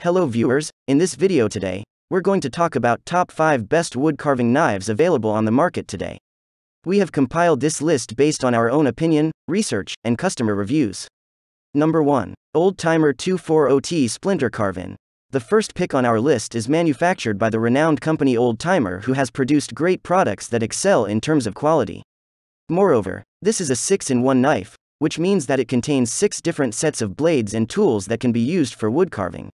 Hello viewers, in this video today, we're going to talk about top 5 best wood carving knives available on the market today. We have compiled this list based on our own opinion, research, and customer reviews. Number 1. Old Timer 240T Splinter Carving. The first pick on our list is manufactured by the renowned company Old Timer who has produced great products that excel in terms of quality. Moreover, this is a 6-in-1 knife, which means that it contains 6 different sets of blades and tools that can be used for wood carving.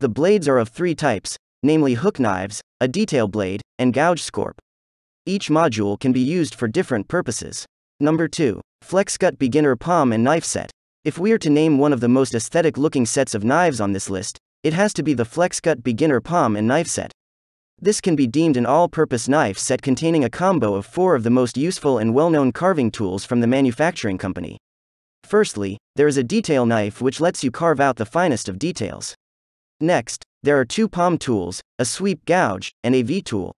The blades are of three types, namely hook knives, a detail blade, and gouge scorp. Each module can be used for different purposes. Number 2. FlexCut Beginner Palm and Knife Set. If we are to name one of the most aesthetic looking sets of knives on this list, it has to be the FlexCut Beginner Palm and Knife Set. This can be deemed an all purpose knife set containing a combo of four of the most useful and well known carving tools from the manufacturing company. Firstly, there is a detail knife which lets you carve out the finest of details. Next, there are two palm tools, a sweep gouge, and a V-tool.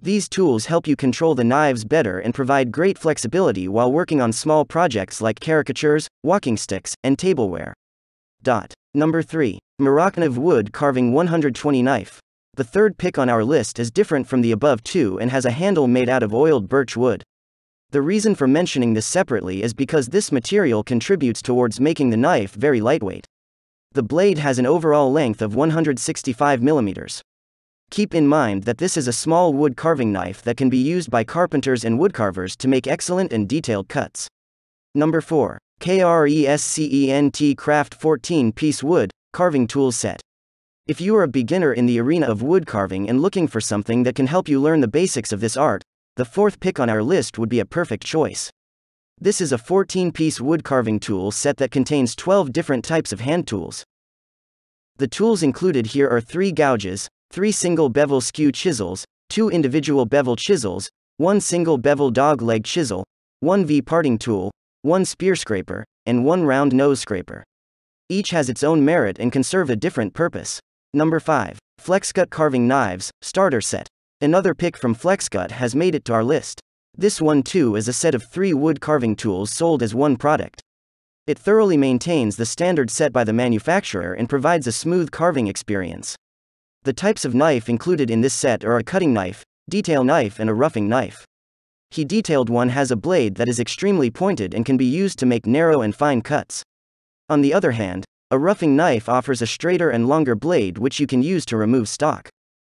These tools help you control the knives better and provide great flexibility while working on small projects like caricatures, walking sticks, and tableware. Dot. Number 3. Moroccanov Wood Carving 120 Knife. The third pick on our list is different from the above two and has a handle made out of oiled birch wood. The reason for mentioning this separately is because this material contributes towards making the knife very lightweight. The blade has an overall length of 165 mm. Keep in mind that this is a small wood carving knife that can be used by carpenters and woodcarvers to make excellent and detailed cuts. Number 4. KRESCENT Craft 14 Piece Wood Carving Tool Set. If you are a beginner in the arena of wood carving and looking for something that can help you learn the basics of this art, the fourth pick on our list would be a perfect choice. This is a 14-piece wood carving tool set that contains 12 different types of hand tools. The tools included here are 3 gouges, 3 single bevel skew chisels, 2 individual bevel chisels, 1 single bevel dog leg chisel, 1 V-parting tool, 1 spear scraper, and 1 round nose scraper. Each has its own merit and can serve a different purpose. Number 5. FlexCut Carving Knives, Starter Set. Another pick from FlexCut has made it to our list. This one too is a set of three wood carving tools sold as one product. It thoroughly maintains the standard set by the manufacturer and provides a smooth carving experience. The types of knife included in this set are a cutting knife, detail knife and a roughing knife. He detailed one has a blade that is extremely pointed and can be used to make narrow and fine cuts. On the other hand, a roughing knife offers a straighter and longer blade which you can use to remove stock.